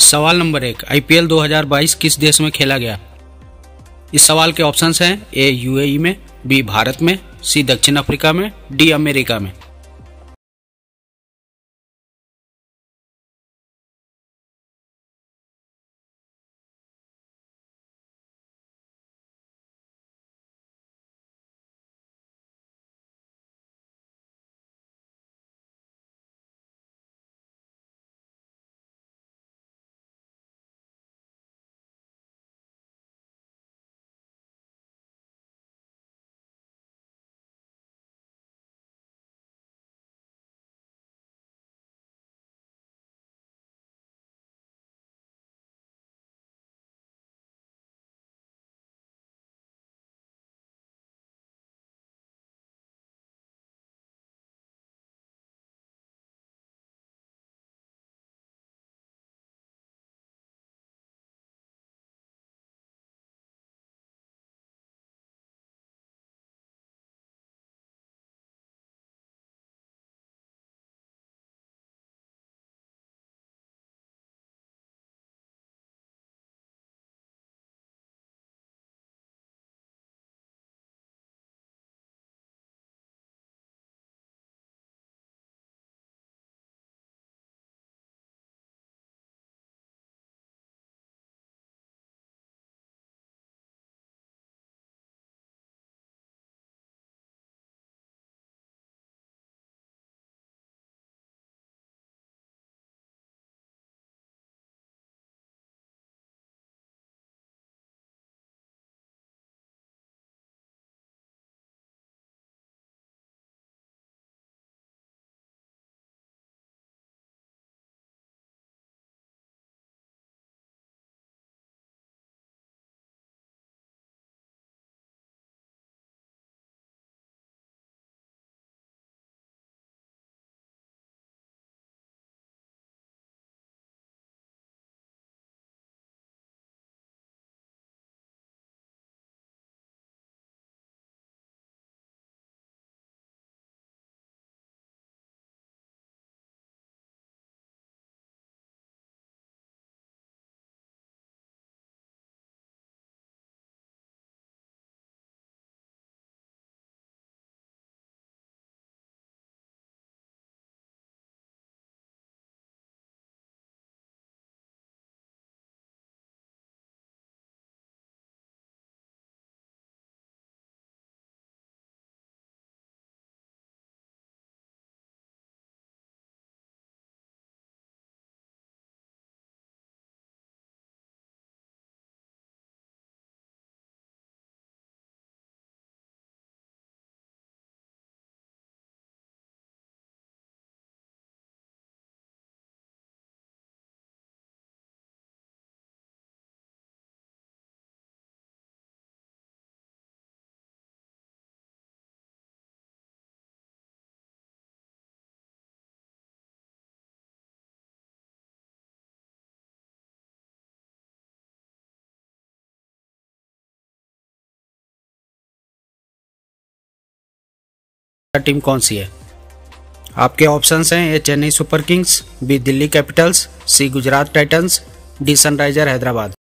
सवाल नंबर एक आईपीएल 2022 किस देश में खेला गया इस सवाल के ऑप्शंस हैं ए यूएई में बी भारत में सी दक्षिण अफ्रीका में डी अमेरिका में टीम कौन सी है आपके ऑप्शंस हैं A Chennai Super Kings B Delhi Capitals C Gujarat Titans D Sunriser Hyderabad